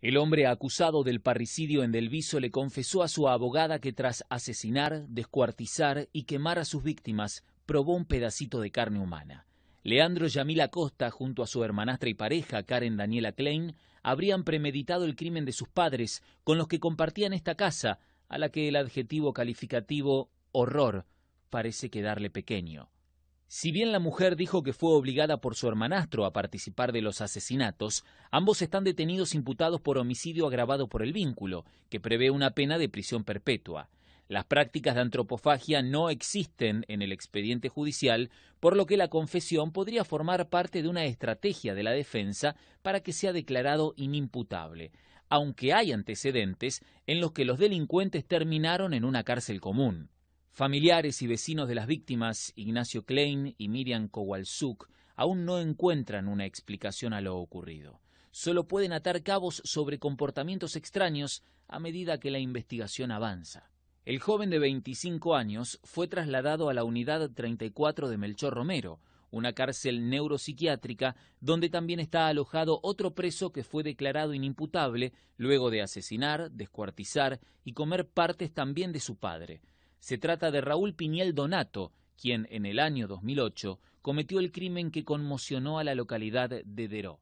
El hombre acusado del parricidio en Delviso le confesó a su abogada que tras asesinar, descuartizar y quemar a sus víctimas, probó un pedacito de carne humana. Leandro Yamil Acosta, junto a su hermanastra y pareja, Karen Daniela Klein, habrían premeditado el crimen de sus padres, con los que compartían esta casa, a la que el adjetivo calificativo horror parece quedarle pequeño. Si bien la mujer dijo que fue obligada por su hermanastro a participar de los asesinatos, ambos están detenidos imputados por homicidio agravado por el vínculo, que prevé una pena de prisión perpetua. Las prácticas de antropofagia no existen en el expediente judicial, por lo que la confesión podría formar parte de una estrategia de la defensa para que sea declarado inimputable, aunque hay antecedentes en los que los delincuentes terminaron en una cárcel común. Familiares y vecinos de las víctimas, Ignacio Klein y Miriam Kowalsuk, aún no encuentran una explicación a lo ocurrido. Solo pueden atar cabos sobre comportamientos extraños a medida que la investigación avanza. El joven de 25 años fue trasladado a la unidad 34 de Melchor Romero, una cárcel neuropsiquiátrica donde también está alojado otro preso que fue declarado inimputable luego de asesinar, descuartizar y comer partes también de su padre. Se trata de Raúl Piñel Donato, quien en el año 2008 cometió el crimen que conmocionó a la localidad de Deró.